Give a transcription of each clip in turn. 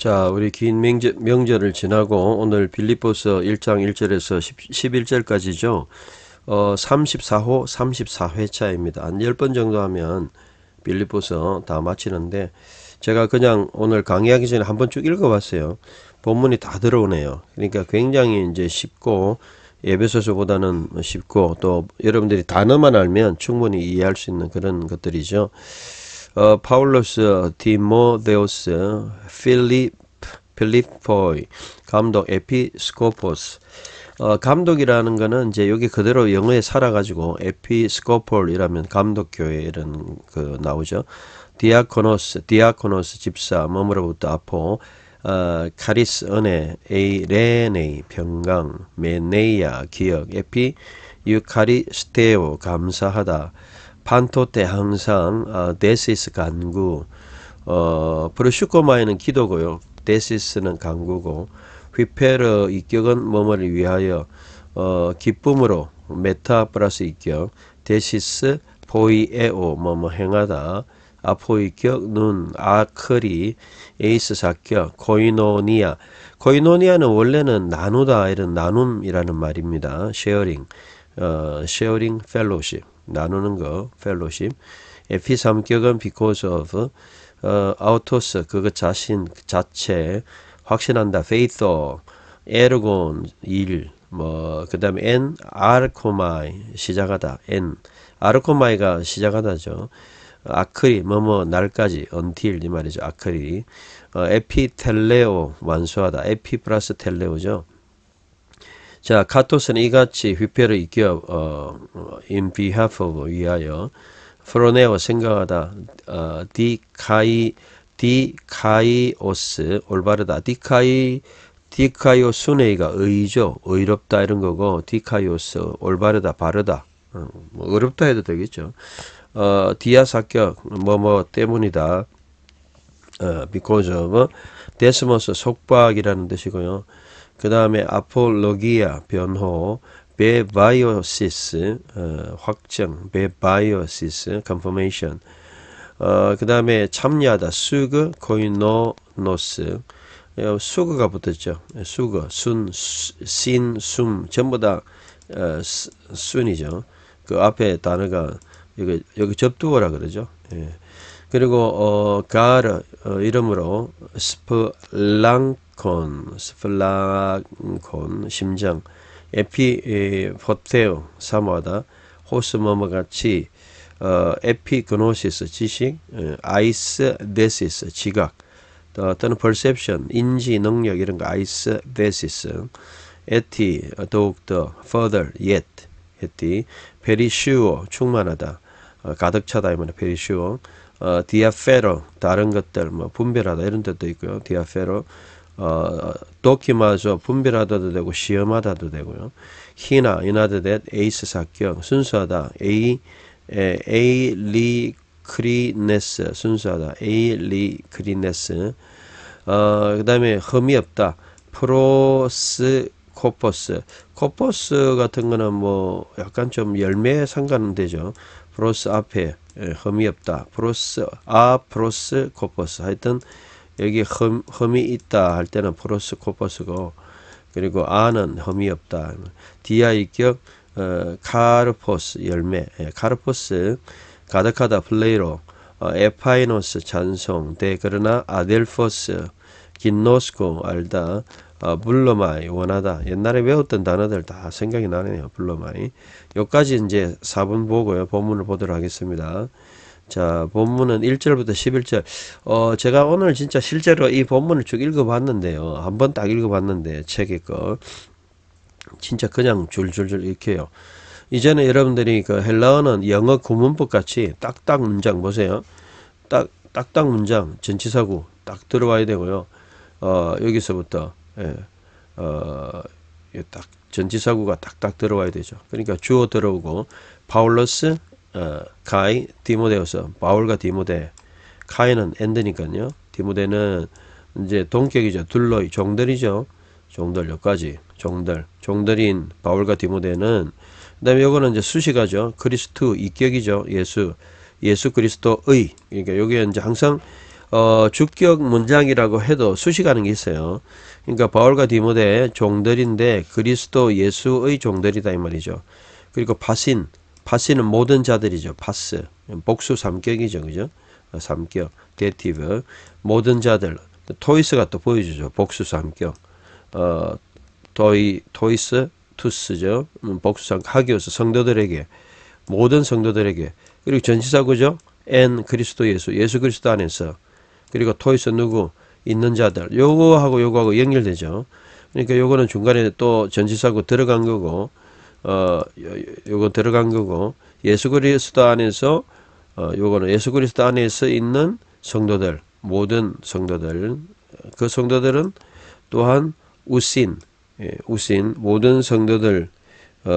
자, 우리 긴 명절, 명절을 지나고 오늘 빌립보스 1장 1절에서 10, 11절까지죠. 어, 34호 34회차입니다. 한 10번 정도 하면 빌립보스다 마치는데 제가 그냥 오늘 강의하기 전에 한번 쭉 읽어봤어요. 본문이 다 들어오네요. 그러니까 굉장히 이제 쉽고 예배소서보다는 쉽고 또 여러분들이 단어만 알면 충분히 이해할 수 있는 그런 것들이죠. 어, 파울로스, 디모데오스, 필립, 필리포이, 감독 에피스코포스. 어, 감독이라는 거는 이제 여기 그대로 영어에 살아가지고 에피스코폴이라면 감독교회 이런 그 나오죠. 디아코노스, 디아코노스 집사, 몸으로부터 아포, 어, 카리스 은혜, 에이레네, 병강, 메네이아, 기억, 에피, 유카리스테오, 감사하다. 반토 때 항상 어, 아, 데시스 간구 어 브로슈코마에는 기도고요. 데시스는 간구고 휘페르 이격은 뭐뭐를 위하여 어 기쁨으로 메타 플러스 이격 데시스 보이에오 뭐뭐 행하다 아포이격 눈 아크리 에이스 사격 코이노니아 코이노니아는 원래는 나누다 이런 나눔이라는 말입니다. 쉐어링 어, 쉐어링 펠로십 나누는 거, fellowship. 에피 e 삼격은 because of, 어, autos, 그것 자신, 그 자체, 확신한다, faith, ergon, 일, 뭐, 그 다음에 n, archomai, 시작하다, n. archomai가 시작하다죠. 아크리, 뭐 뭐, 날까지, until, 이 말이죠. 아크리. 어, 에피텔레오, 완수하다. 에피 플러스 텔레오죠. 자, 카토스는 이같이 휘폐를 이겨 어, in behalf of 위하여 프로네오 생각하다 어, 디카이 디카이오스 올바르다 디카이 디카이오 스네이가 의죠 의롭다 이런 거고 디카이오스 올바르다 바르다 어, 뭐 어렵다 해도 되겠죠 어, 디아사격 뭐 뭐 때문이다 어, because of 데스모스 속박이라는 뜻이고요 그 다음에 아폴로기아 변호, 베바이오시스 어, 확정, 베바이오시스 컨포메이션 어, 그 다음에 참여하다 수그 코이노노스 어, 수그가 붙었죠. 수그 순, 신, 숨 전부 다 어, 순이죠. 그 앞에 단어가 여기, 여기 접두어라 그러죠. 예. 그리고 어, 가르 어, 이름으로 스프랑 콘, 스플라콘, 심장, 에피 보테오, 사모하다, 호스머머 같이 어, 에피그노시스, 지식, 아이스 데시스, 지각, 또는 perception, 인지, 능력 이런 거 아이스 데시스, 에티, 더욱더, further, yet, 했디, very sure, 충만하다, 어, 가득 차다 이번에 very sure, 어, 디아페로, 다른 것들, 뭐 분별하다 이런 데도 있고요, 디아페로, 어, 도끼마저 분별하다도 되고 시험하다도 되고요. 히나 인하드대 에이스 사격 순수하다 에이 에, 이리 크리네스 순수하다 에이 리 크리네스 어, 그 다음에 흠이 없다 프로스 코퍼스 코퍼스 같은 거는 뭐 약간 좀 열매 에 상관은 되죠 프로스 앞 에, 흠이 없다 프로스 아 프로스 코퍼스 하여튼 여기 흠, 흠이 있다 할 때는 플로스 코퍼스고 그리고 아는 흠이 없다. 디아이격 어, 카르포스 열매 예, 카르포스 가득하다 플레이로 어, 에파이노스 찬송 대 그러나 아델포스 긴노스코 알다 어, 블러마이 원하다 옛날에 외웠던 단어들 다 생각이 나네요 블러마이 여기까지 이제 4분 보고요 본문을 보도록 하겠습니다 자, 본문은 1절부터 11절. 어, 제가 오늘 진짜 실제로 이 본문을 쭉 읽어봤는데요. 한번 딱 읽어봤는데, 책에 거. 진짜 그냥 줄줄줄 읽혀요. 이제는 여러분들이 그 헬라어는 영어 구문법 같이 딱딱 문장 보세요. 딱, 딱딱 문장, 전치사구 딱 들어와야 되고요. 어, 여기서부터, 예, 어, 딱 전치사구가 딱딱 들어와야 되죠. 그러니까 주어 들어오고, 파울러스, 어, 가이 디모데우서 바울과 디모데 가이는 엔드니까요. 디모데는 이제 동격이죠. 둘러이 종들이죠. 종들 여기까지 종들 종들인 바울과 디모데는 그다음에 요거는 이제 수식어죠. 그리스도 이격이죠. 예수 예수 그리스도의 그러니까 요게 이제 항상 어, 주격 문장이라고 해도 수식하는 게 있어요. 그러니까 바울과 디모데 종들인데 그리스도 예수의 종들이다 이 말이죠. 그리고 바신 파스는 모든 자들이죠. 파스. 복수 삼격이죠. 그죠? 어, 삼격. 데티브. 모든 자들. 토이스가 또 보여주죠. 복수 삼격. 어, 토이, 토이스, 투스죠. 음, 복수 삼격. 하기오스 성도들에게. 모든 성도들에게. 그리고 전지사구죠엔 그리스도 예수. 예수 그리스도 안에서. 그리고 토이스 누구? 있는 자들. 요거하고 요거하고 연결되죠. 그러니까 요거는 중간에 또전지사구 들어간 거고. 어 요거 들어간 거고 예수 그리스도 안에서 어 요거는 예수 그리스도 안에서 있는 성도들 모든 성도들 그 성도들은 또한 우신 예, 우신 모든 성도들 어,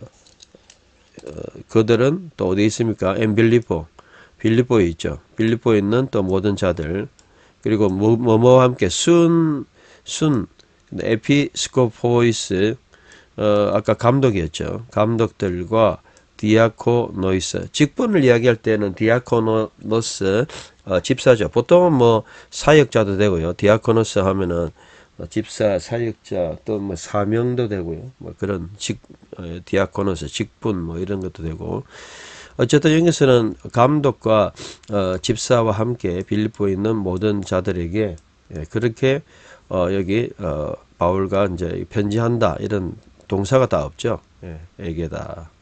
어 그들은 또 어디 있습니까? 엠빌리포 빌리포에 있죠. 빌리포에 있는 또 모든 자들 그리고 뭐, 뭐뭐와 함께 순 순 에피스코포이스 어, 아까 감독이었죠. 감독들과 디아코노이스 직분을 이야기할 때는 디아코노스 어, 집사죠. 보통은 뭐 사역자도 되고요. 디아코노스 하면은 어, 집사, 사역자, 또 뭐 사명도 되고요. 뭐 그런 직, 어, 디아코노스 직분 뭐 이런 것도 되고. 어쨌든 여기서는 감독과 어, 집사와 함께 빌립보에 있는 모든 자들에게 예, 그렇게 어, 여기 어, 바울과 이제 편지한다 이런 동사가 다 없죠. 예, 에게다. 네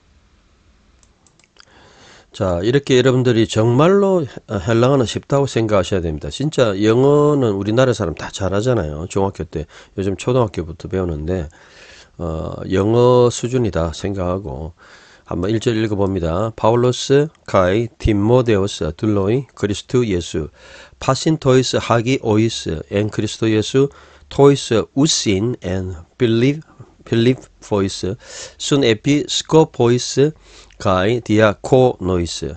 자 이렇게 여러분들이 정말로 헬랑어는 쉽다고 생각하셔야 됩니다. 진짜 영어는 우리나라 사람 다 잘하잖아요. 중학교 때 요즘 초등학교부터 배우는데 어, 영어 수준이다 생각하고 한번 일절 읽어봅니다. 바울로스, 가이, 디모데오스, 둘로이, 그리스도 예수, 파신토이스, 하기 오이스, 엔 그리스도 예수, 토이스, 우신, 엔 빌리브, 필립 보이스, 순 에피스코 보이스, 가이 디아코노이스.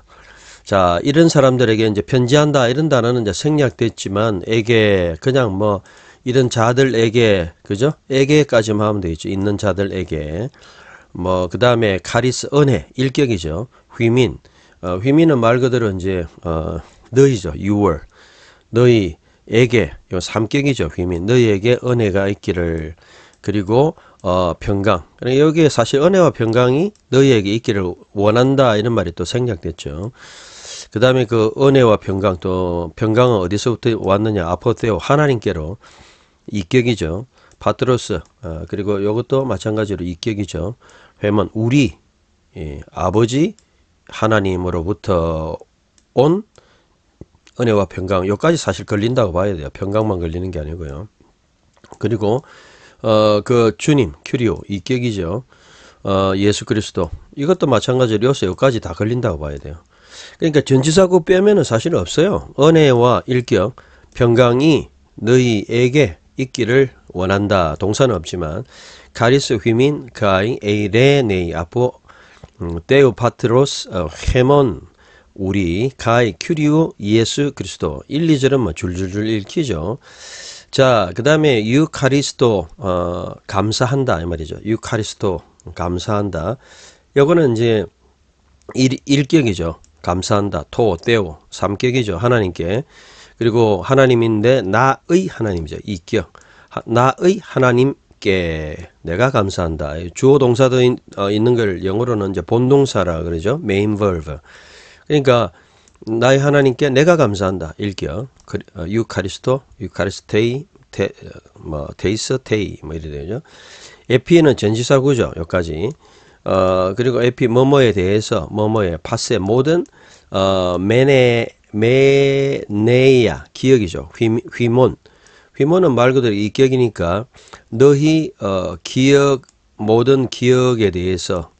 자, 이런 사람들에게 이제 편지한다 이런 단어는 이제 생략됐지만 에게 그냥 뭐 이런 자들에게 그죠? 에게까지만 하면 되겠죠. 있는 자들에게 뭐 그다음에 카리스 은혜 일격이죠. 휘민. 어, 휘민은 말 그대로 이제 어 너희죠. 유월. 너희에게 요 삼격이죠. 휘민. 너희에게 은혜가 있기를 그리고 어, 평강. 그러니까 여기에 사실 은혜와 평강이 너희에게 있기를 원한다 이런 말이 또 생략됐죠. 그 다음에 그 은혜와 평강 또 평강은 어디서부터 왔느냐 아포테오 하나님께로 이격이죠. 파트로스 어, 그리고 이것도 마찬가지로 이격이죠. 회만 우리 예, 아버지 하나님으로부터 온 은혜와 평강 여기까지 사실 걸린다고 봐야 돼요. 평강만 걸리는 게 아니고요. 그리고 어, 그 주님, 큐리오, 이격이죠. 어, 예수 그리스도. 이것도 마찬가지로 요새 여기까지 다 걸린다고 봐야 돼요. 그러니까 전지사고 빼면은 사실 없어요. 은혜와 일격, 평강이 너희에게 있기를 원한다. 동사는 없지만 카리스 휘민 가이 에이레네이 아포 음, 데우 파트로스 어, 헤몬 우리 가이 큐리오 예수 그리스도 1, 2절은 뭐 줄줄줄 읽히죠. 자, 그 다음에 유카리스도 어, 감사한다 이 말이죠. 유카리스도 감사한다. 요거는 이제 일, 일격이죠. 감사한다. 토, 때오, 삼격이죠. 하나님께. 그리고 하나님인데 나의 하나님이죠. 이격. 하, 나의 하나님께 내가 감사한다. 주어 동사도 어, 있는 걸 영어로는 이제 본동사라 그러죠. 메인 i n verb. 그러니까 나의 하나님께 내가 감사한다. 일격. 어, 유카리스토, 유카리스테이, 데, 어, 뭐, 데이스, 테이 뭐, 이래 되죠. 에피에는 전지사 구죠 여기까지. 어, 그리고 에피 뭐뭐에 대해서, 뭐뭐에, 파스 모든, 어, 메네, 메네야, 기억이죠. 휘, 휘몬. 휘몬은 말 그대로 이격이니까, 너희, 어, 기억, 모든 기억에 대해서,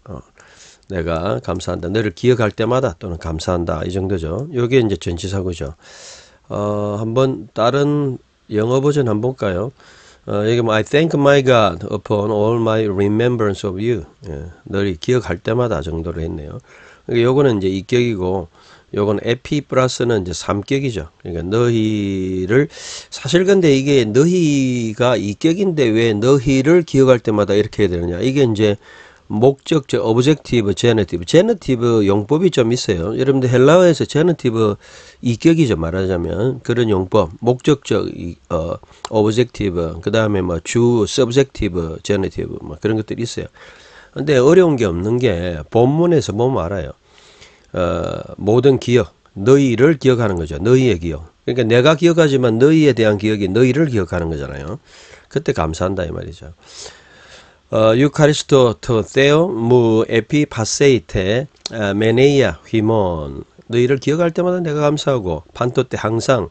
내가 감사한다. 너를 기억할 때마다 또는 감사한다. 이 정도죠. 요게 이제 전치사고죠. 어, 한번 다른 영어 버전 한번 볼까요? 어, 여기 뭐 I thank my God upon all my remembrance of you. 예, 너를 기억할 때마다 정도로 했네요. 그러니까 요거는 이제 이격이고 요건 에피 플러스는 이제 삼격이죠. 그러니까 너희를 사실 근데 이게 너희가 이격인데 왜 너희를 기억할 때마다 이렇게 해야 되느냐. 이게 이제 목적적, 오브젝티브, 제너티브. 제너티브 용법이 좀 있어요. 여러분들 헬라어에서 제너티브 이격이죠. 말하자면. 그런 용법. 목적적, 어, 오브젝티브. 그 다음에 뭐 주, 서브젝티브, 제너티브. 뭐 그런 것들이 있어요. 근데 어려운 게 없는 게 본문에서 보면 알아요. 어, 모든 기억. 너희를 기억하는 거죠. 너희의 기억. 그러니까 내가 기억하지만 너희에 대한 기억이 너희를 기억하는 거잖아요. 그때 감사한다 이 말이죠. 어, 유카리스토 토 테오 무 에피 바세이테 아, 메네이아 휘몬 너희를 기억할 때마다 내가 감사하고 반토 때 항상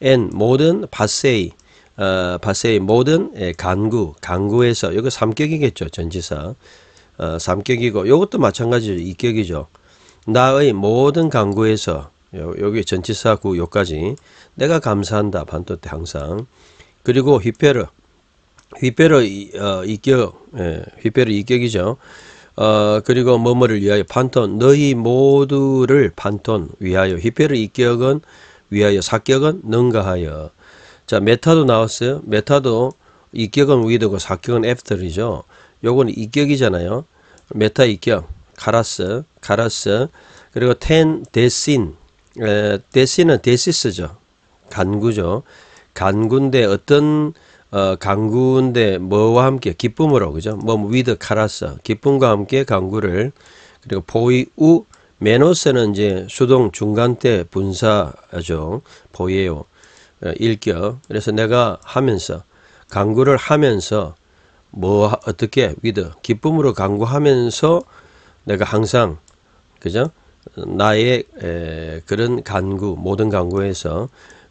엔 모든 바세이 어, 바세이 모든 예, 간구 간구에서 이거 삼격이겠죠 전지사 어, 삼격이고 이것도 마찬가지로 이격이죠 나의 모든 간구에서 요, 여기 전치사 구요까지 내가 감사한다 반도때 항상 그리고 히페르 휘배로 어, 이격, 예, 윗배로 이격이죠. 어, 그리고 뭐뭐를 위하여 반톤, 너희 모두를 반톤 위하여, 휘배로 이격은 위하여, 사격은 능가하여. 자, 메타도 나왔어요. 메타도 이격은 위드고 사격은 애프터이죠. 요건 이격이잖아요. 메타 이격, 가라스, 가라스, 그리고 텐 데신, 에, 데신은 데시스죠. 간구죠. 간군데 어떤 어, 강구인데 뭐와 함께 기쁨으로 그죠? 뭐 위드 카라스 기쁨과 함께 강구를 그리고 보이우 메노스는 이제 수동 중간때 분사죠. 보이에요. 어, 일격. 그래서 내가 하면서 강구를 하면서 뭐 어떻게 위드 기쁨으로 강구하면서 내가 항상 그죠? 나의 에, 그런 강구 모든 강구에서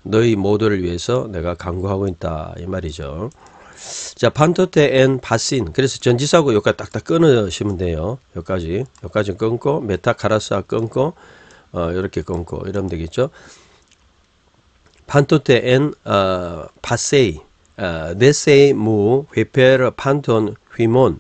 너희 모두를 위해서 내가 강구하고 있다 이 말이죠. 자, 반도테 앤 바신. 그래서 전지사고 여기까지 딱딱 끊으시면 돼요. 여기까지. 여기까지 끊고, 메타카라스아 끊고, 어, 이렇게 끊고, 이러면 되겠죠. 판토테 앤, 어, 바세이. 어, 네세이 무, 휘페르 판톤 휘몬,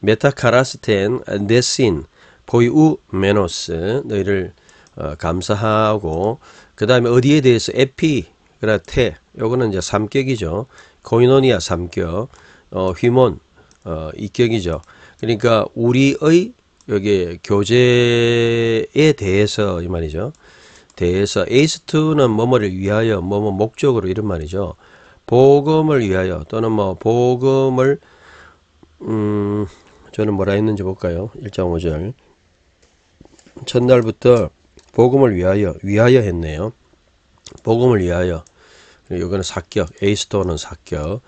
메타카라스텐 어, 네신, 보이우 메노스. 너희를 어, 감사하고, 그 다음에 어디에 대해서 에피 그러나 테 요거는 이제 삼격이죠. 고이노니아 삼격 어, 휘몬 어, 이격이죠. 그러니까 우리의 여기 교제에 대해서 이 말이죠. 대해서 에이스트는 뭐뭐를 위하여 뭐뭐 목적으로 이런 말이죠. 복음을 위하여 또는 뭐 복음을 음 저는 뭐라 했는지 볼까요? 1.5절 첫날부터 복음을 위하여 위하여 했네요. 복음을 위하여 요거는 사격 에이스토는 사격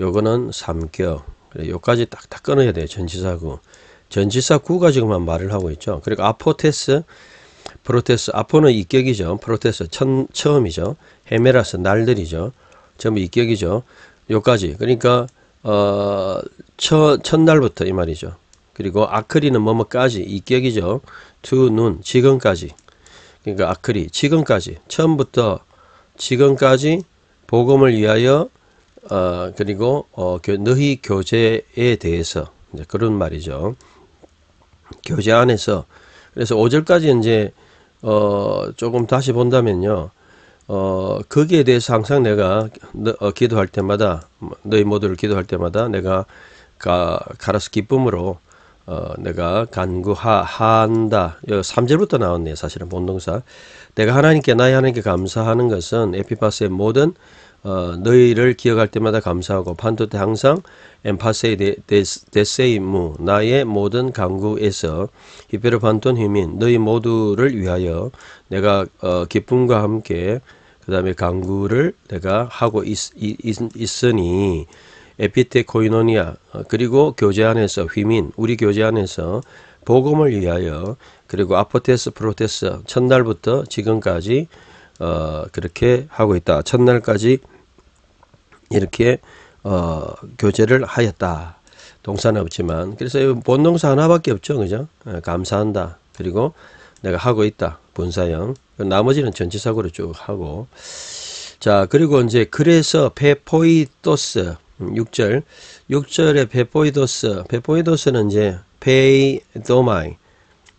요거는 삼격 요까지 딱딱 끊어야 돼요. 전치사구 전치사구가 지금 만 말을 하고 있죠. 그리고 아포테스 프로테스 아포는 이격이죠. 프로테스 천, 처음이죠. 헤메라스 날들이죠. 전부 이격이죠. 요까지 그러니까 어, 첫, 첫날부터 이 말이죠. 그리고 아크리는 뭐뭐까지 이격이죠. 두 눈 지금까지 그러니까 아크리 지금까지 처음부터 지금까지 복음을 위하여 어, 그리고 어, 너희 교제에 대해서 이제 그런 말이죠. 교제 안에서 그래서 5절까지 이제 어, 조금 다시 본다면요. 어, 거기에 대해서 항상 내가 너, 어, 기도할 때마다 뭐, 너희 모두를 기도할 때마다 내가 가, 가라스 기쁨으로 어, 내가 간구한다. 3절부터 나왔네요. 사실은 본동사. 내가 하나님께 나의 하나님께 감사하는 것은 에피파스의 모든 어, 너희를 기억할 때마다 감사하고 반도때 항상 엠파세이 데세이무 나의 모든 강구에서 히페르 반톤 힘인 너희 모두를 위하여 내가 어, 기쁨과 함께 그 다음에 강구를 내가 하고 있, 있, 있으니 에피테 코이노니아 그리고 교제 안에서 휘민 우리 교제 안에서 복음을 위하여 그리고 아포테스 프로테스 첫날부터 지금까지 어, 그렇게 하고 있다. 첫날까지 이렇게 어, 교제를 하였다. 동사는 없지만 그래서 본동사 하나밖에 없죠. 그죠? 예, 감사한다. 그리고 내가 하고 있다. 본사형 나머지는 전치사고로 쭉 하고 자 그리고 이제 그래서 페포이토스 6절 6절에 베포이도스 베포이도스는 이제 베이도마이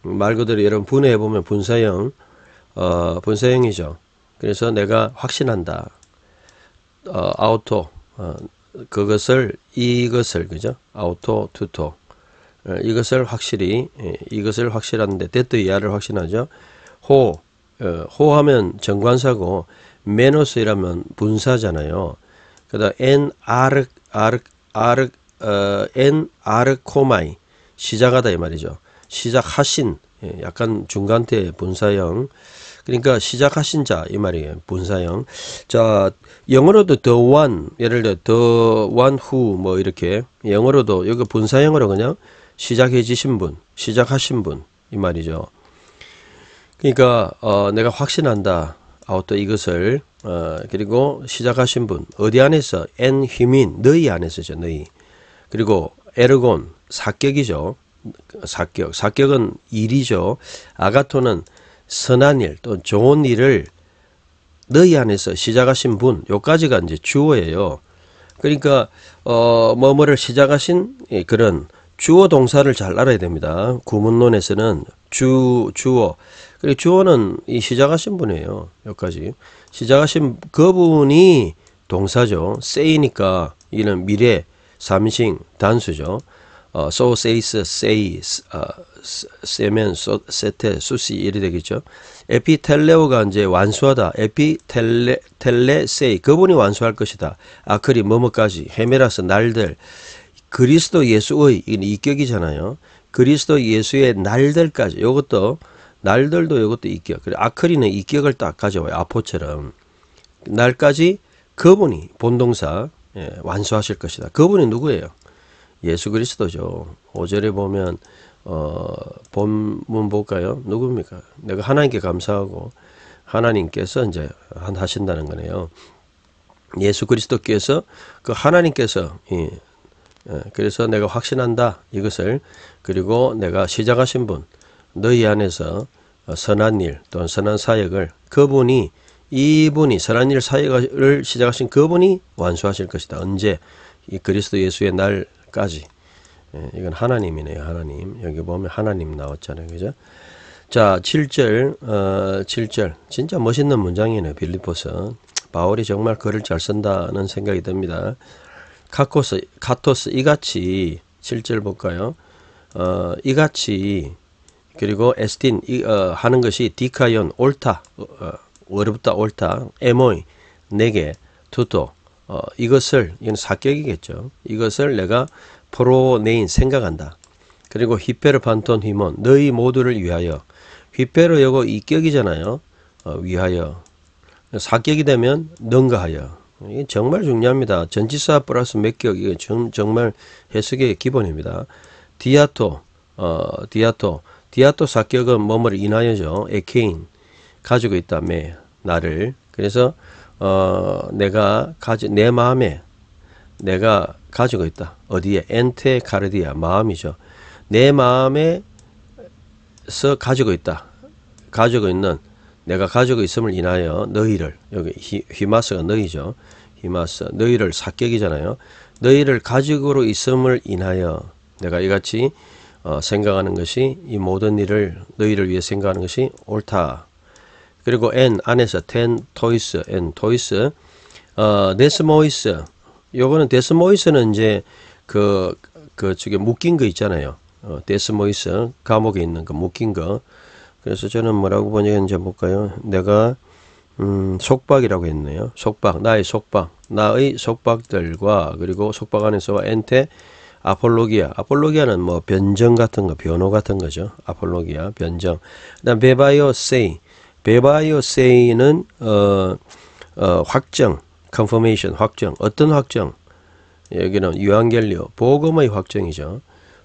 말 그대로 여러분 분해해 보면 분사형 어, 분사형이죠. 그래서 내가 확신한다. 어, 아우토 어, 그것을 이것을 그죠? 아우토 투토 어, 이것을 확실히 예, 이것을 확실한데 데트 이하를 확신하죠. 호 어, 호하면 정관사고 메노스이라면 분사잖아요. 그다음 엔 아르 아 어엔 아 시작하다 이 말이죠. 시작하신 예, 약간 중간대 분사형 그러니까 시작하신 자 이 말이에요 분사형 자 영어로도 the one 예를 들어 the one who 뭐 이렇게 영어로도 여기 분사형으로 그냥 시작해 지신 분 시작하신 분 이 말이죠 그러니까 어, 내가 확신한다 아웃도 이것을 어, 그리고 시작하신 분 어디 안에서 엔 휘민 너희 안에서죠 너희 그리고 에르곤 사격이죠 사격 사격은 일이죠 아가토는 선한 일또 좋은 일을 너희 안에서 시작하신 분 요까지가 이제 주어예요 그러니까 어 뭐뭐를 시작하신 예, 그런 주어 동사를 잘 알아야 됩니다. 구문론에서는 주, 주어. 그리고 주어는 이 시작하신 분이에요. 여기까지. 시작하신 그분이 동사죠. say니까 이는 미래, 삼신, 단수죠. 어, so says, say, 어, 세멘, so, 세테, 수시 이래 되겠죠. 에피텔레오가 이제 완수하다. 에피텔레, 텔레, 세이. 그분이 완수할 것이다. 아크리, 뭐뭐까지. 헤메라스, 날들. 그리스도 예수의 이건 이격이잖아요. 그리스도 예수의 날들까지 이것도 날들도 이것도 이격. 그리고 아크리는 이격을 딱 가져와요. 아포처럼 날까지 그분이 본동사 예, 완수하실 것이다. 그분이 누구예요? 예수 그리스도죠. 오절에 보면 어, 본문 볼까요? 누굽니까? 내가 하나님께 감사하고 하나님께서 이제 한 하신다는 거네요. 예수 그리스도께서 그 하나님께서 예, 예, 그래서 내가 확신한다 이것을 그리고 내가 시작하신 분 너희 안에서 선한 일 또는 선한 사역을 그분이 이분이 선한 일 사역을 시작하신 그분이 완수하실 것이다. 언제 이 그리스도 예수의 날까지 예, 이건 하나님이네요. 하나님 여기 보면 하나님 나왔잖아요. 그죠? 자 7절 어, 7절 진짜 멋있는 문장이네요. 빌리포스 바울이 정말 글을 잘 쓴다는 생각이 듭니다. 카코스, 카토스 이같이 7절 볼까요? 어, 이같이 그리고 에스틴 이, 어, 하는 것이 디카연 옳다 어, 어렵다 옳다 에모이 내게 두도 어, 이것을 이건 사격이겠죠. 이것을 내가 프로네인 생각한다. 그리고 휘페르 반톤 히몬 너희 모두를 위하여 휘페르 요거 이격이잖아요. 어, 위하여 사격이 되면 능가하여 이게 정말 중요합니다. 전치사 플러스 맥격 이게 정, 정말 해석의 기본입니다. 디아토 어, 디아토 디아토 사격은 뭐을 인하여죠. 에케인 가지고 있다며 나를 그래서 어, 내가 가지 내 마음에 내가 가지고 있다. 어디에 엔테 카르디아 마음이죠. 내 마음에서 가지고 있다. 가지고 있는 내가 가지고 있음을 인하여 너희를 여기 히, 히마스가 너희죠. 히마스 너희를 사격이잖아요. 너희를 가지고로 있음을 인하여 내가 이같이 어, 생각하는 것이 이 모든 일을 너희를 위해 생각하는 것이 옳다. 그리고 n 안에서 ten toys n toys 어, 데스모이스 요거는 데스모이스는 이제 그그 그 저기 묶인 거 있잖아요. 어, 데스모이스 감옥에 있는 거 그 묶인 거 그래서 저는 뭐라고 번역했는지 한번 볼까요? 내가 음, 속박이라고 했네요. 속박, 나의 속박, 나의 속박들과 그리고 속박 안에서 엔테 아폴로기아. 아폴로기아는 뭐 변정 같은 거, 변호 같은 거죠. 아폴로기아, 변정. 그다음 베바이오 세이. 베바이오 세이는 어, 어, 확정, confirmation, 확정. 어떤 확정? 여기는 유한결리보검의 확정이죠.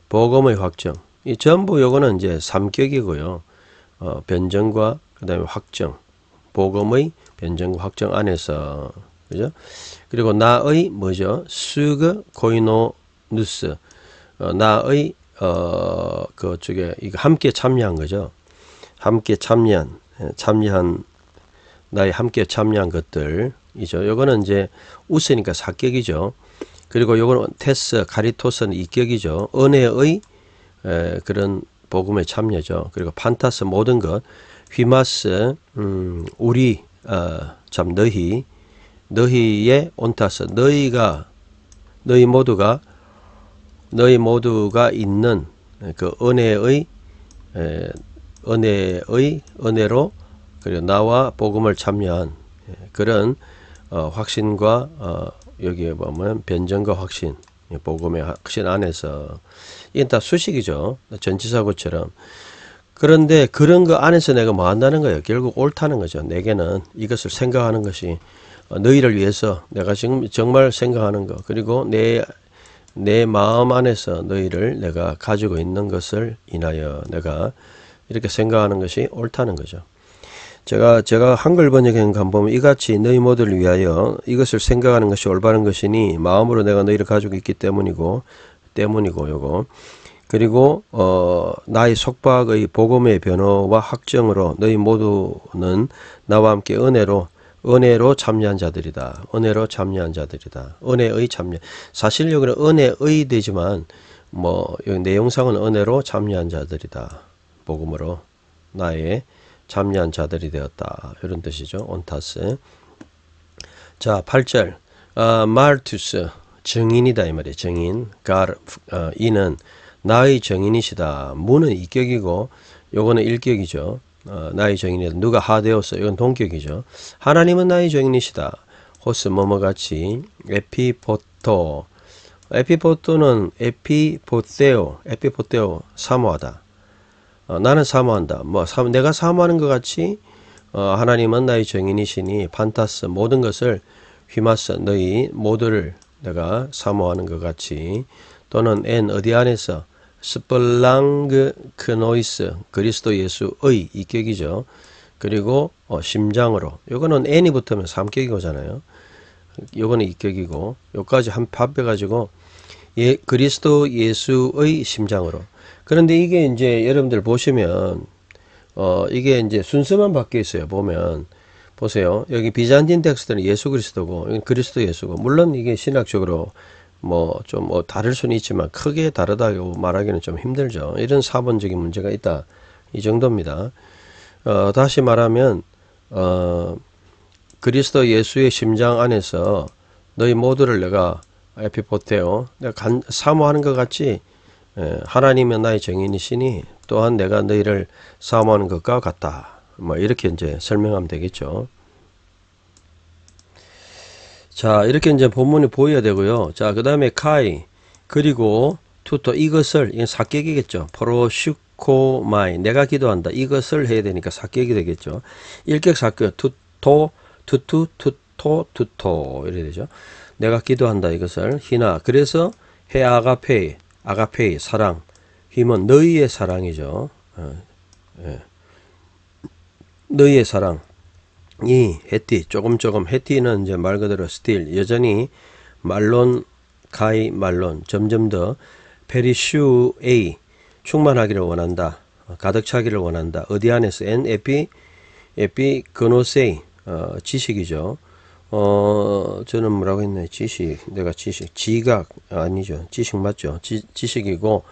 보검의 확정. 이 전부 요거는 이제 삼격이고요. 어, 변정과 그 다음에 확정 복음의 변정과 확정 안에서 그죠? 그리고 나의 뭐죠? 수그 코이노 누스 어, 나의 어, 그쪽에 이거 함께 참여한 거죠. 함께 참여한 예, 참여한 나의 함께 참여한 것들이죠. 요거는 이제 우스니까 사격이죠. 그리고 요거는 테스 가리토스는 이격이죠. 은혜의 에, 그런 복음에 참여죠. 그리고 판타스 모든 것, 휘마스 음, 우리 어, 참 너희 너희의 온타스 너희가 너희 모두가 너희 모두가 있는 그 은혜의 에, 은혜의 은혜로 그리고 나와 복음을 참여한 예, 그런 어, 확신과 어, 여기에 보면 변정과 확신 예, 복음의 확신 안에서 이건 다 수식이죠. 전치사고처럼. 그런데 그런 거 안에서 내가 뭐 한다는 거예요. 결국 옳다는 거죠. 내게는 이것을 생각하는 것이 너희를 위해서 내가 지금 정말 생각하는 거 그리고 내 내 마음 안에서 너희를 내가 가지고 있는 것을 인하여 내가 이렇게 생각하는 것이 옳다는 거죠. 제가 제가 한글 번역한 가 보면 이같이 너희 모두를 위하여 이것을 생각하는 것이 올바른 것이니 마음으로 내가 너희를 가지고 있기 때문이고 때문이고 요거 그리고 어 나의 속박의 복음의 변호와 확정으로 너희 모두는 나와 함께 은혜로 은혜로 참여한 자들이다. 은혜로 참여한 자들이다. 은혜의 참여. 사실 여기는 은혜의 되지만 뭐 여기 내용상은 은혜로 참여한 자들이다. 복음으로 나의 참여한 자들이 되었다. 이런 뜻이죠. 온타스. 자, 8절. 아, 마르투스. 정인이다 이 말이에요. 정인. 가르, 어, 이는 나의 정인이시다. 문은 이격이고 요거는 일격이죠. 어, 나의 정인이다. 누가 하되었어. 이건 동격이죠. 하나님은 나의 정인이시다. 호스 뭐뭐같이 에피포토 에피포토는 에피포테오 에피포테오 사모하다. 어, 나는 사모한다. 뭐 사, 내가 사모하는 것 같이 어, 하나님은 나의 정인이시니 판타스 모든 것을 휘마스 너희 모두를 내가 사모하는 것 같이 또는 N 어디 안에서 스플랑그 크노이스 그리스도 예수의 이격이죠. 그리고 어, 심장으로 요거는 n이 붙으면 삼격이잖아요 요거는 이격이고 요까지 한합빼 가지고 예, 그리스도 예수의 심장으로. 그런데 이게 이제 여러분들 보시면 어 이게 이제 순서만 바뀌어 있어요. 보면 보세요. 여기 비잔틴 텍스트는 예수 그리스도고 그리스도 예수고 물론 이게 신학적으로 뭐좀뭐 뭐 다를 수는 있지만 크게 다르다고 말하기는 좀 힘들죠. 이런 사본적인 문제가 있다. 이 정도입니다. 어, 다시 말하면 어, 그리스도 예수의 심장 안에서 너희 모두를 내가 에피포테오 내가 간, 사모하는 것 같이 예, 하나님의 나의 정인이시니 또한 내가 너희를 사모하는 것과 같다. 뭐 이렇게 이제 설명하면 되겠죠. 자 이렇게 이제 본문이 보여야 되고요. 자그 다음에 카이 그리고 투토 이것을 이건 사격이겠죠. 프로슈코마이 내가 기도한다. 이것을 해야 되니까 사격이 되겠죠. 일격 사격 투토 투투 투토 투토 이래 되죠. 내가 기도한다 이것을 히나 그래서 해 아가페이 아가페이 사랑 힘은 너희의 사랑이죠. 어, 예. 너희의 사랑 이 해티 조금 조금 해티는 이제 말 그대로 스틸 여전히 말론 가이 말론 점점 더 페리슈 A 충만하기를 원한다 가득 차기를 원한다 어디 안에서 엔 에피 에피 그노세이 어, 지식이죠 어 저는 뭐라고 했나요 지식 내가 지식 지각 아니죠 지식 맞죠 지, 지식이고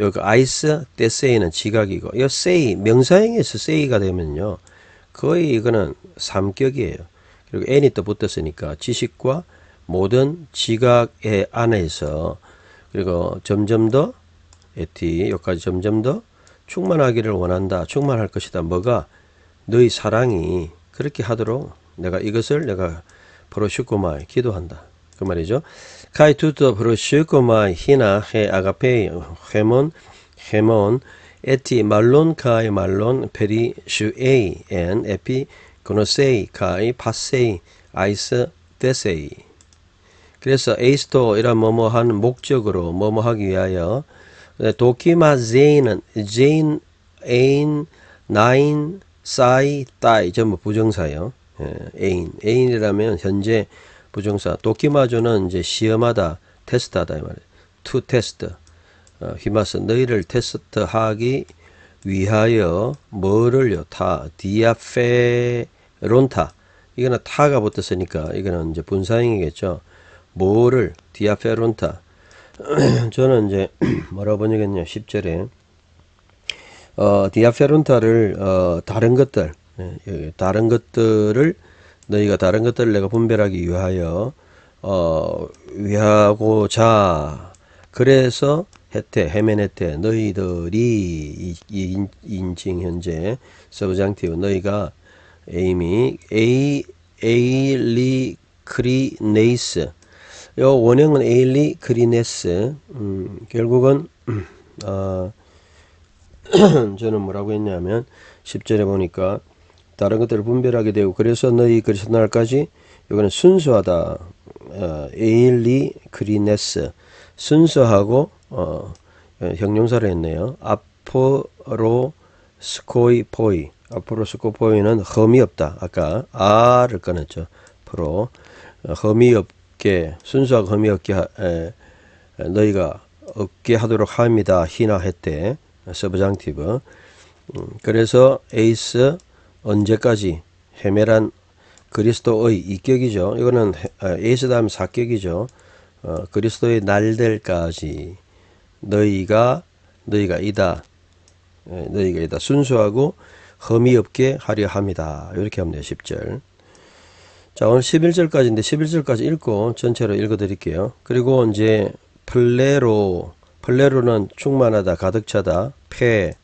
여기 아이스 떼세이는 지각이고 이 세이 명사형에서 세이가 되면요 거의 이거는 삼격이에요. 그리고 n이 또 붙었으니까 지식과 모든 지각의 안에서 그리고 점점 더 에티 여기까지 점점 더 충만하기를 원한다. 충만할 것이다. 뭐가 너희 사랑이 그렇게 하도록 내가 이것을 내가 프로슈코마에 기도한다. 그 말이죠. 카이투토 프로슈코마 히나 헤 아가페 헤몬 헤몬 에티 말론 카이 말론 페리 슈에이 엔 에피 고노세이 카이 파세이 아이스 데세이 그래서 에이스토 이란 뭐뭐한 목적으로 뭐뭐하기 위하여 네, 도키마제인은 제인 에인 나인 사이 따이 전부 부정사요 예, 에인 에인이라면 현재 부정사 도키마조는 이제 시험하다 테스트하다 이 말이에요 투 테스트 어, 히마스 너희를 테스트하기 위하여 뭐를요 타 디아페론타 이거는 타가 붙었으니까 이거는 이제 분사형이겠죠 뭐를 디아페론타 저는 이제 뭐라 고 번역했냐 10절에 어, 디아페론타를 어, 다른 것들 네, 다른 것들을 너희가 다른 것들을 내가 분별하기 위하여 어, 위하고자 그래서 혜태 헤메네테 너희들이 이, 인, 칭 현재 서브장티브 너희가 에이미 에이 에일리크리네이스 요 원형은 에일리크리네스 음, 결국은 어, 저는 뭐라고 했냐면 10절에 보니까 다른 것들을 분별하게 되고 그래서 너희 그리스도 날까지 이거는 순수하다 어, 에일리크리네스 순수하고 어, 형용사를 했네요. 앞으로 스코이 포이. 앞으로 스코이 포이는 험이 없다. 아까 아를 꺼냈죠. 앞으로 험이 어, 없게 순수하고 험이 없게 하, 에, 너희가 없게 하도록 합니다. 희나했대. 서브장티브. 음, 그래서 에이스 언제까지 헤메란 그리스도의 이격이죠. 이거는 아, 에이스 다음 사격이죠. 어, 그리스도의 날들까지 너희가 너희가 이다 예, 너희가 이다 순수하고 흠이 없게 하려 합니다. 이렇게 합니돼 10절. 자 오늘 11절까지인데 11절까지 읽고 전체로 읽어드릴게요. 그리고 이제 플레로 플레로는 충만하다 가득 차다 폐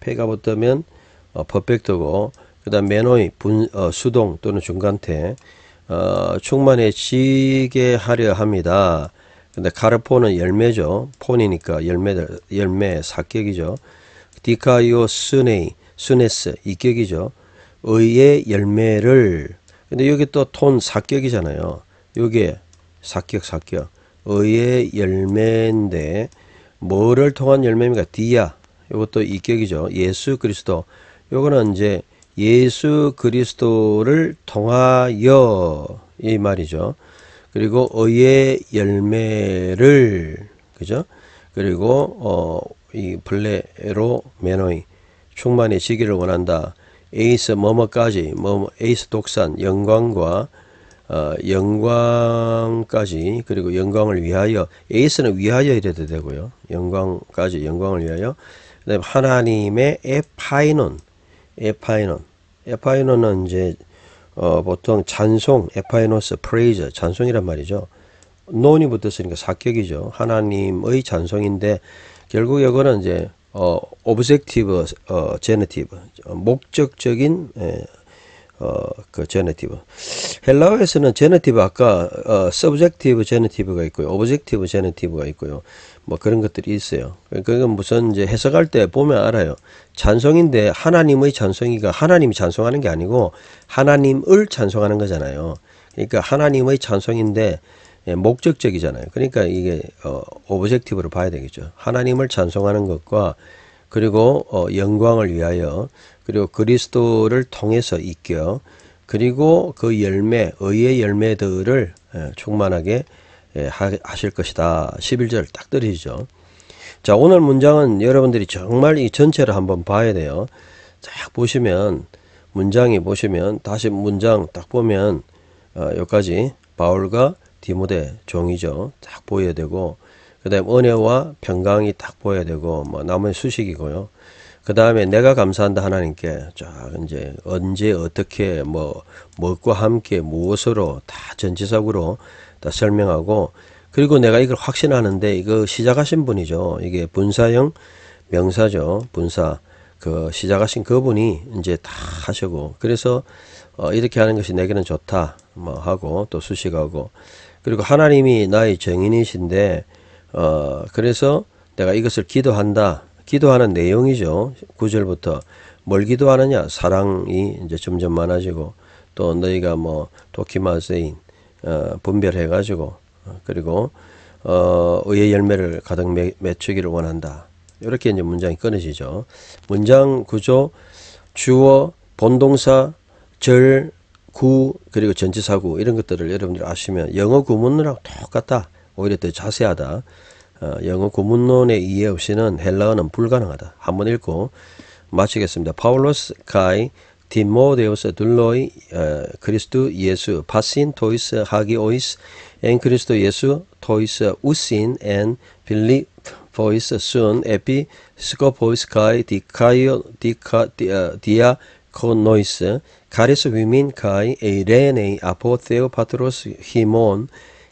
폐가 붙으면 어, 퍼펙트고 그 다음 매너의 분, 어, 수동 또는 중간태 어, 충만해지게 하려 합니다. 근데 카르포는 열매죠. 폰이니까 열매들, 열매 사격이죠. 디카이오 스네이, 스네스, 이격이죠. 의의 열매를, 근데 여기 또 톤 사격이잖아요. 요게 사격, 사격. 의의 열매인데, 뭐를 통한 열매입니까? 디아. 요것도 이격이죠. 예수 그리스도. 요거는 이제 예수 그리스도를 통하여 이 말이죠. 그리고 의의 열매를 그죠? 그리고 어이 블레로 매너이 충만해지기를 원한다. 에이스 뭐뭐까지 뭐 에이스 독산 영광과 어, 영광까지 그리고 영광을 위하여 에이스는 위하여 이래도 되고요. 영광까지 영광을 위하여 그다음 하나님의 에파이논 에파이논 에파이논은 이제 어, 보통 찬송, 에파이노스, 프레이즈, 찬송이란 말이죠. 논이 붙었으니까 사격이죠. 하나님의 찬송인데 결국 이거는 이제 어, 오브젝티브, 어, 제네티브, 목적적인 에, 예, 어그 제네티브 헬라어에서는 제네티브 아까 어 서브젝티브 제네티브가 있고요 오브젝티브 제네티브가 있고요 뭐 그런 것들이 있어요 그러니까 무슨 이제 해석할 때 보면 알아요 찬송인데 하나님의 찬송이가 하나님이 찬송하는 게 아니고 하나님을 찬송하는 거잖아요 그러니까 하나님의 찬송인데 예, 목적적이잖아요 그러니까 이게 어 오브젝티브로 봐야 되겠죠 하나님을 찬송하는 것과 그리고 어 영광을 위하여 그리고 그리스도를 통해서 익겨 그리고 그 열매 의의 열매들을 예, 충만하게 예, 하실 것이다. 11절 딱 들이죠. 자 오늘 문장은 여러분들이 정말 이 전체를 한번 봐야 돼요. 쫙 보시면 문장이 보시면 다시 문장 딱 보면 어, 여기까지 바울과 디모데 종이죠. 딱 보여야 되고 그 다음 은혜와 평강이 딱 보여야 되고 뭐 남은 수식이고요. 그 다음에 내가 감사한다 하나님께 쫙 이제 언제 어떻게 뭐 무엇과 함께 무엇으로 다전체적으로다 설명하고 그리고 내가 이걸 확신하는데 이거 시작하신 분이죠. 이게 분사형 명사죠. 분사 그 시작하신 그분이 이제 다 하시고 그래서 어 이렇게 하는 것이 내게는 좋다 뭐 하고 또 수식하고 그리고 하나님이 나의 정인이신데 어 그래서 내가 이것을 기도한다 기도하는 내용이죠. 9절부터 뭘 기도하느냐? 사랑이 이제 점점 많아지고 또 너희가 뭐 도키마세인 어, 분별해 가지고 어, 그리고 어, 의의 열매를 가득 맺히기를 원한다. 이렇게 이제 문장이 끊어지죠. 문장 구조 주어 본동사 절 구 그리고 전치사구 이런 것들을 여러분들 아시면 영어 구문이랑 똑같다. 오히려 더 자세하다. 어, 영어 구문론의 이해 없이는 헬라어는 불가능하다. 한번 읽고 마치겠습니다. 파울로스 가이 디모데오스 둘로이 어, 그리스도 예수 파신 토이스 하기오이스 엔 그리스도 예수 토이스 우신 엔 빌리 보이스 순 에피 스코포이스 가이 디카이오 디카 어, 디아 코노이스 카리스 위민 가이 에이레네 아포테오 파트로스 히몬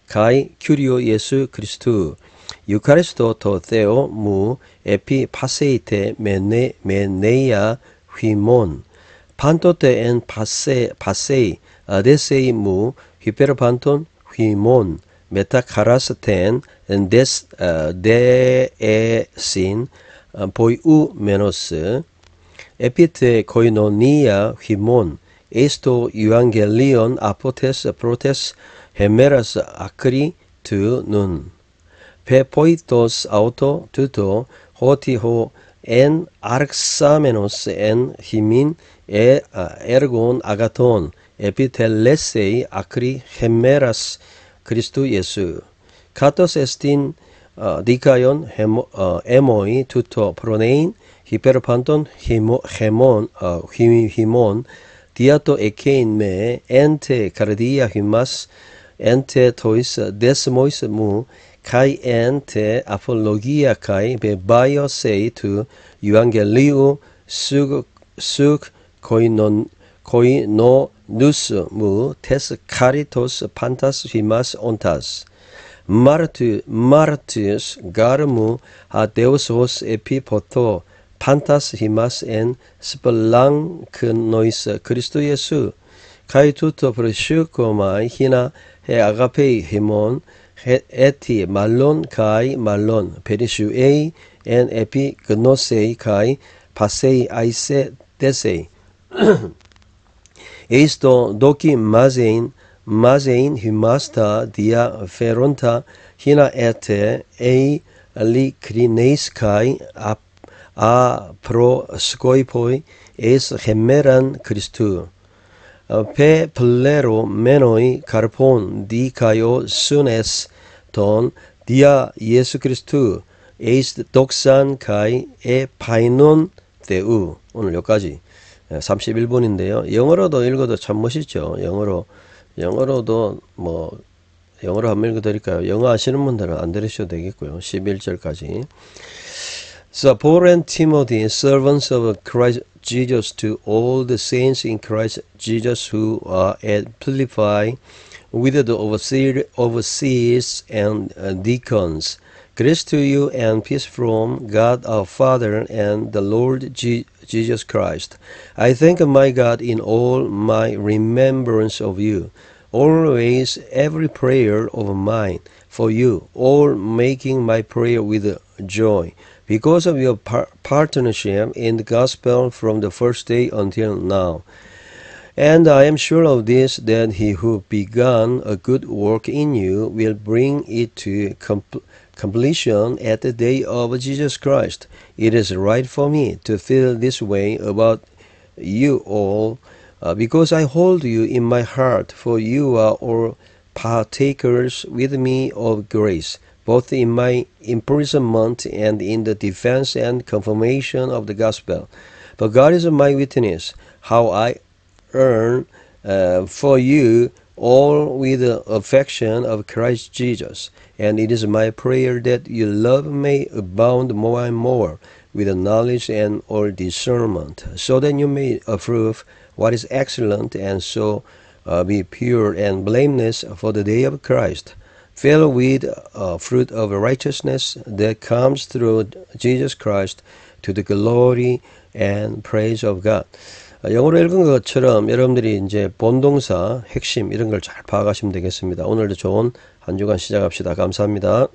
가이 큐리오 예수 그리스도 유카리스도 더 테오 무 에피파세이테 메네 메네야 휘몬 판토테 엔 파세 파세이 아데세이 무 히페르판톤 휘몬 메타카라스텐 엔데스 어, 데에신 어, 보이우 메노스 에피테 코이노니아 휘몬 에스토 유앙겔리온 아포테스 프로테스 헤메라스 아크리 드눈 pe poitos auto tuto hoti ho en arxamenos en himin e ergon agaton epithelesei akri hemeras Christou Iesou katos estin uh, dikaion hemo, uh, emoi tuto pronein hiperpanton himo hemon uh, himi himon diato ekein me ente kardia himas ente tois desmois mu kai en te apologia kai be bio sei tu evangeliu sug sug koinon koi no nus mu tes caritos pantas himas ontas martu gar garmu a deus hos epipoto pantas himas en spelang kun nois Iesu yesu kai tuto prosyu komai hina he agapei himon eti malon kai malon perisu ei en epi gnosei kai pasei aise desei eisto doki mazein mazein himasta dia feronta hina ete ei li crineis kai a, a pro skoipoi es hemeran christu per plero menoi carpon dicaio sunes ton dia Jesu Christu eis 독산 kai e painon teu 오늘 여기까지 31번인데요. 영어로도 읽어도 참 멋있죠. 영어로 영어로도 뭐 영어로 한번 읽어드릴까요? 영어 아시는 분들은 안 들으셔도 되겠고요. 11절까지 So Paul and Timothy, servants of Christ Jesus to all the saints in Christ Jesus who are at Philippi, with the overseers and uh, deacons. Grace to you and peace from God our Father and the Lord Jesus Christ. I thank my God in all my remembrance of you. Always every prayer of mine for you, all making my prayer with joy because of your par partnership in the gospel from the first day until now. And I am sure of this that he who began a good work in you will bring it to compl completion at the day of Jesus Christ. It is right for me to feel this way about you all uh, because I hold you in my heart, for you are all partakers with me of grace both in my imprisonment and in the defense and confirmation of the gospel. But God is my witness, how I earn uh, for you all with the affection of Christ Jesus. And it is my prayer that your love may abound more and more with knowledge and all discernment, so that you may approve what is excellent and so uh, be pure and blameless for the day of Christ filled with uh, fruit of righteousness that comes through Jesus Christ to the glory and praise of God. 영어로 읽은 것처럼 여러분들이 이제 본동사, 핵심 이런 걸 잘 파악하시면 되겠습니다. 오늘도 좋은 한 주간 시작합시다. 감사합니다.